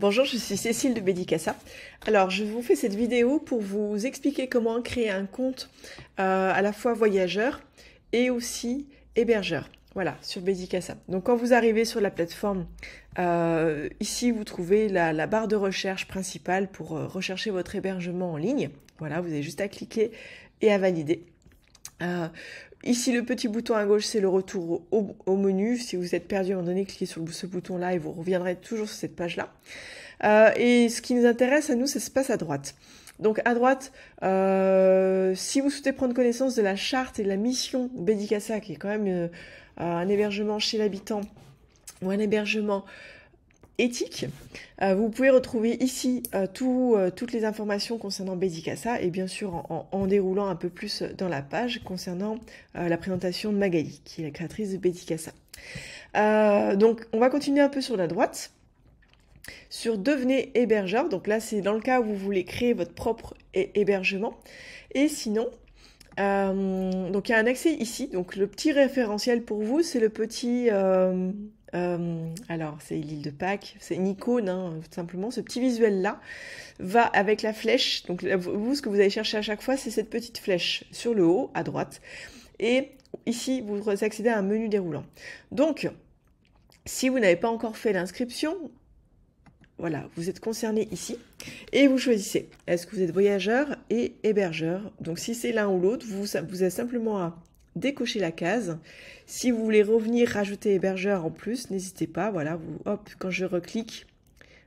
Bonjour, je suis Cécile de Bédicassa. Alors, je vous fais cette vidéo pour vous expliquer comment créer un compte euh, à la fois voyageur et aussi hébergeur. Voilà, sur Bédicassa. Donc, quand vous arrivez sur la plateforme, euh, ici, vous trouvez la, barre de recherche principale pour euh, rechercher votre hébergement en ligne. Voilà, vous avez juste à cliquer et à valider. Euh, Ici, le petit bouton à gauche, c'est le retour au, menu. Si vous êtes perdu à un moment donné, cliquez sur ce bouton-là et vous reviendrez toujours sur cette page-là. Euh, et ce qui nous intéresse à nous, ça se passe à droite. Donc à droite, euh, si vous souhaitez prendre connaissance de la charte et de la mission Bédicassa, qui est quand même euh, un hébergement chez l'habitant ou un hébergement éthique. Euh, vous pouvez retrouver ici euh, euh, toutes les informations concernant Bédicassa et bien sûr en, déroulant un peu plus dans la page concernant la présentation de Magali, qui est la créatrice de Bédicassa. donc on va continuer un peu sur la droite sur devenez hébergeur. Donc là, c'est dans le cas où vous voulez créer votre propre hébergement. Et sinon, donc il y a un accès ici. Donc le petit référentiel pour vous, c'est le petit euh, alors, c'est l'île de Pâques, c'est une icône, hein, tout simplement. Ce petit visuel-là va avec la flèche. Donc, vous, ce que vous allez chercher à chaque fois, c'est cette petite flèche sur le haut, à droite. Et ici, vous accédez à un menu déroulant. Donc, si vous n'avez pas encore fait l'inscription, voilà, vous êtes concerné ici et vous choisissez. Est-ce que vous êtes voyageur et hébergeur Donc, si c'est l'un ou l'autre, vous, vous avez simplement à décocher la case. Si vous voulez revenir rajouter hébergeur en plus, n'hésitez pas. Voilà, vous, hop, quand je reclique,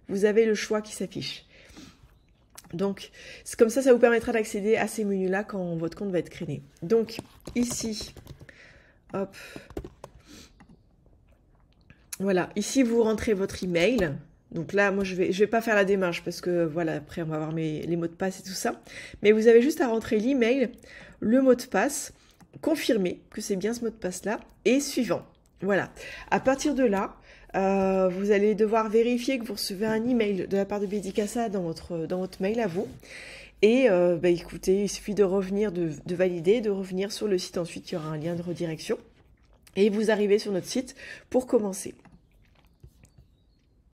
vous avez le choix qui s'affiche. Donc, comme ça, ça vous permettra d'accéder à ces menus-là quand votre compte va être créé. Donc, ici, hop, voilà, ici, vous rentrez votre email. Donc là, moi, je vais, je vais pas faire la démarche parce que, voilà, après, on va avoir les mots de passe et tout ça. Mais vous avez juste à rentrer l'email, le mot de passe, confirmer que c'est bien ce mot de passe-là et suivant. Voilà. À partir de là, euh, vous allez devoir vérifier que vous recevez un email de la part de Bédicassa dans votre, dans votre mail à vous. Et euh, bah, écoutez, il suffit de revenir, de, valider, de revenir sur le site. Ensuite, il y aura un lien de redirection. Et vous arrivez sur notre site pour commencer.